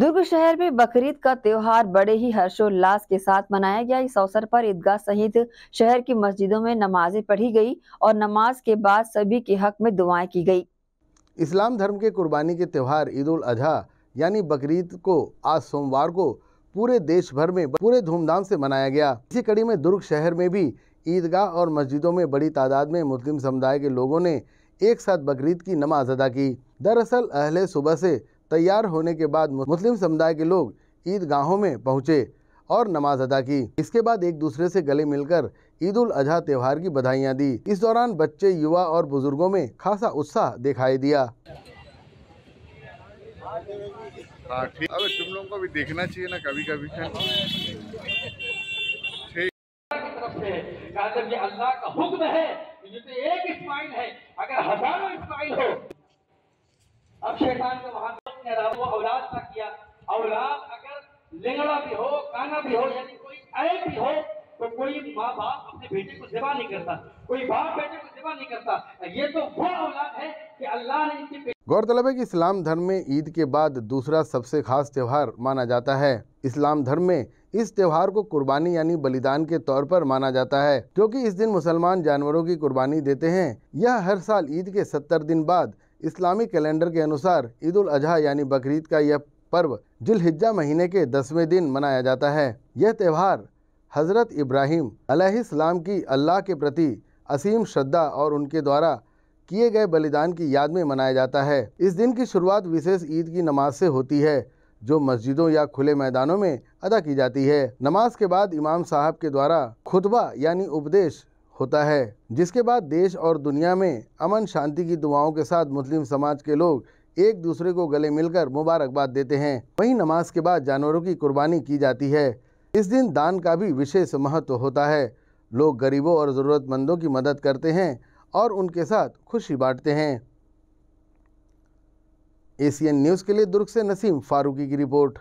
दुर्ग शहर में बकरीद का त्योहार बड़े ही हर्षोल्लास के साथ मनाया गया इस अवसर पर ईदगाह सहित शहर की मस्जिदों में नमाजें पढ़ी गई और नमाज के बाद सभी के हक में दुआएं की गई इस्लाम धर्म के कुर्बानी के त्यौहार ईद उल अजहा यानी बकरीद को आज सोमवार को पूरे देश भर में पूरे धूमधाम से मनाया गया इसी कड़ी में दुर्ग शहर में भी ईदगाह और मस्जिदों में बड़ी तादाद में मुस्लिम समुदाय के लोगों ने एक साथ बकरीद की नमाज अदा की दरअसल अहले सुबह से तैयार होने के बाद मुस्लिम समुदाय के लोग ईदगाहों में पहुँचे और नमाज अदा की इसके बाद एक दूसरे से गले मिलकर ईद उल अजहा त्यौहार की बधाइयाँ दी इस दौरान बच्चे युवा और बुजुर्गों में खासा उत्साह दिखाई दिया तुम लोगों को भी देखना चाहिए ना कभी कभी अल्लाह का हुक्म है एक है अगर हजारों इस्माइल हो अब शैतान के वहां अपने रब औलाद का किया औलाद अगर लिंगड़ा भी हो काना भी हो यानी कोई अय भी हो तो कोई माँ बाप अपने बेटे को सेवा नहीं करता कोई बाप बेटे को सेवा नहीं करता ये तो वो औलाद है कि अल्लाह ने इनकी गौरतलब है कि इस्लाम धर्म में ईद के बाद दूसरा सबसे खास त्यौहार माना जाता है इस्लाम धर्म में इस त्यौहार को कुर्बानी यानी बलिदान के तौर पर माना जाता है क्योंकि इस दिन मुसलमान जानवरों की कुर्बानी देते हैं यह हर साल ईद के सत्तर दिन बाद इस्लामी कैलेंडर के अनुसार ईद उल अजहा यानी बकरीद का यह पर्व जिलहिज्जा महीने के दसवें दिन मनाया जाता है यह त्यौहार हज़रत इब्राहिम अलैहिस्सलाम की अल्लाह के प्रति असीम श्रद्धा और उनके द्वारा किए गए बलिदान की याद में मनाया जाता है इस दिन की शुरुआत विशेष ईद की नमाज से होती है जो मस्जिदों या खुले मैदानों में अदा की जाती है नमाज के बाद इमाम साहब के द्वारा खुतबा यानी उपदेश होता है जिसके बाद देश और दुनिया में अमन शांति की दुआओं के साथ मुस्लिम समाज के लोग एक दूसरे को गले मिलकर मुबारकबाद देते हैं वहीं नमाज के बाद जानवरों की कुर्बानी की जाती है इस दिन दान का भी विशेष महत्व होता है लोग गरीबों और ज़रूरतमंदों की मदद करते हैं और उनके साथ खुशी बांटते हैं एशियन न्यूज़ के लिए दुर्ग से नसीम फारूकी की रिपोर्ट